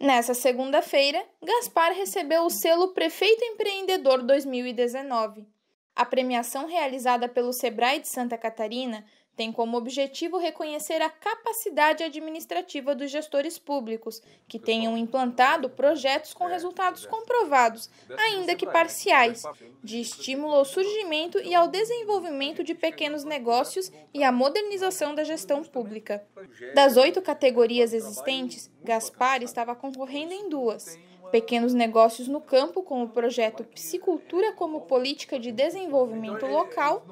Nessa segunda-feira, Gaspar recebeu o selo Prefeito Empreendedor 2019. A premiação realizada pelo Sebrae de Santa Catarina tem como objetivo reconhecer a capacidade administrativa dos gestores públicos que tenham implantado projetos com é, resultados comprovados, ainda que né? parciais, de estímulo ao surgimento e ao desenvolvimento de pequenos negócios e à modernização da gestão pública. Das oito categorias existentes, Gaspar estava concorrendo em duas: pequenos negócios no campo é, com o projeto Psicultura como política de desenvolvimento local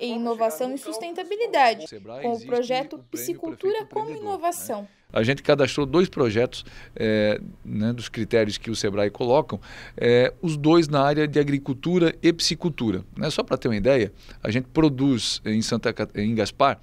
e inovação e sustentabilidade, com o projeto Psicultura como inovação. A gente cadastrou dois projetos é, né, dos critérios que o SEBRAE colocam, é, os dois na área de agricultura e psicultura. Né? Só para ter uma ideia, a gente produz em, Santa, em Gaspar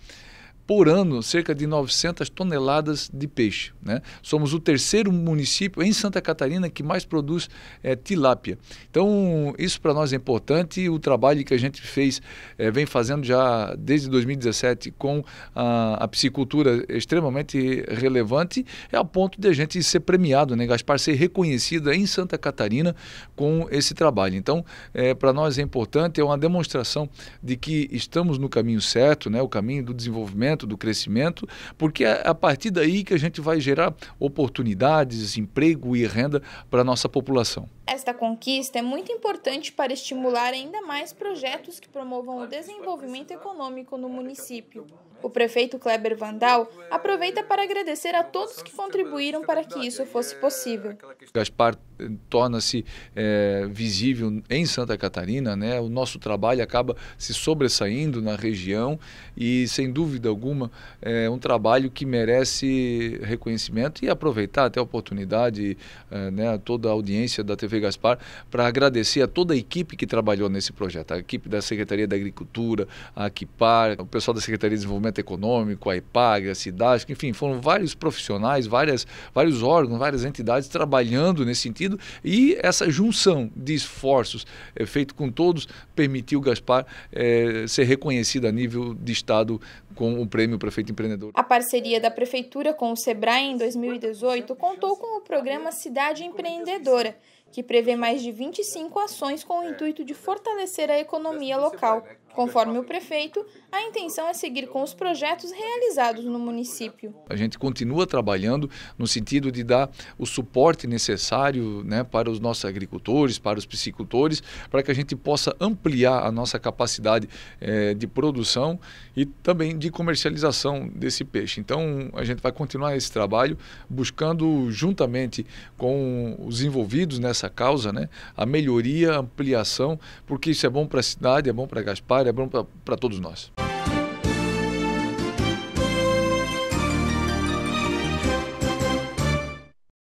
por ano cerca de 900 toneladas de peixe. Né? Somos o terceiro município em Santa Catarina que mais produz é, tilápia. Então, isso para nós é importante. O trabalho que a gente fez, é, vem fazendo já desde 2017 com a, a piscicultura extremamente relevante, é a ponto de a gente ser premiado, né? Gaspar ser reconhecida em Santa Catarina com esse trabalho. Então, é, eh, para nós é importante, é uma demonstração de que estamos no caminho certo, né? o caminho do desenvolvimento desenvolvimento, do crescimento, porque é a partir daí que a gente vai gerar oportunidades, emprego e renda para a nossa população. Esta conquista é muito importante para estimular ainda mais projetos que promovam o desenvolvimento econômico no município. O prefeito Kleber Vandal aproveita para agradecer a todos que contribuíram para que isso fosse possível. Gaspar eh, torna-se é, visível em Santa Catarina, né? o nosso trabalho acaba se sobressaindo na região e, sem dúvida alguma, é um trabalho que merece reconhecimento e aproveitar até a oportunidade, é, né, toda a audiência da TV Gaspar, para agradecer a toda a equipe que trabalhou nesse projeto, a equipe da Secretaria da Agricultura, a Equipar, o pessoal da Secretaria de Desenvolvimento Econômico, a EPAG, a Cidade, enfim, foram vários profissionais, várias, vários órgãos, várias entidades trabalhando nesse sentido e essa junção de esforços é, feito com todos permitiu Gaspar é, ser reconhecido a nível de Estado com o Prêmio Prefeito Empreendedor. A parceria da Prefeitura com o SEBRAE em 2018 contou com o programa Cidade Empreendedora que prevê mais de 25 ações com o é, intuito de é. fortalecer a economia local. Né, Conforme o prefeito, a né, intenção é seguir com os projetos né, realizados no município. A gente continua trabalhando no sentido de dar o suporte necessário né, para os nossos agricultores, para os piscicultores, para que a gente possa ampliar a nossa capacidade eh, de produção e também de comercialização desse peixe. Então, a gente vai continuar esse trabalho buscando, juntamente com os envolvidos nessa essa causa, né? a melhoria, a ampliação, porque isso é bom para a cidade, é bom para Gaspar, é bom para todos nós.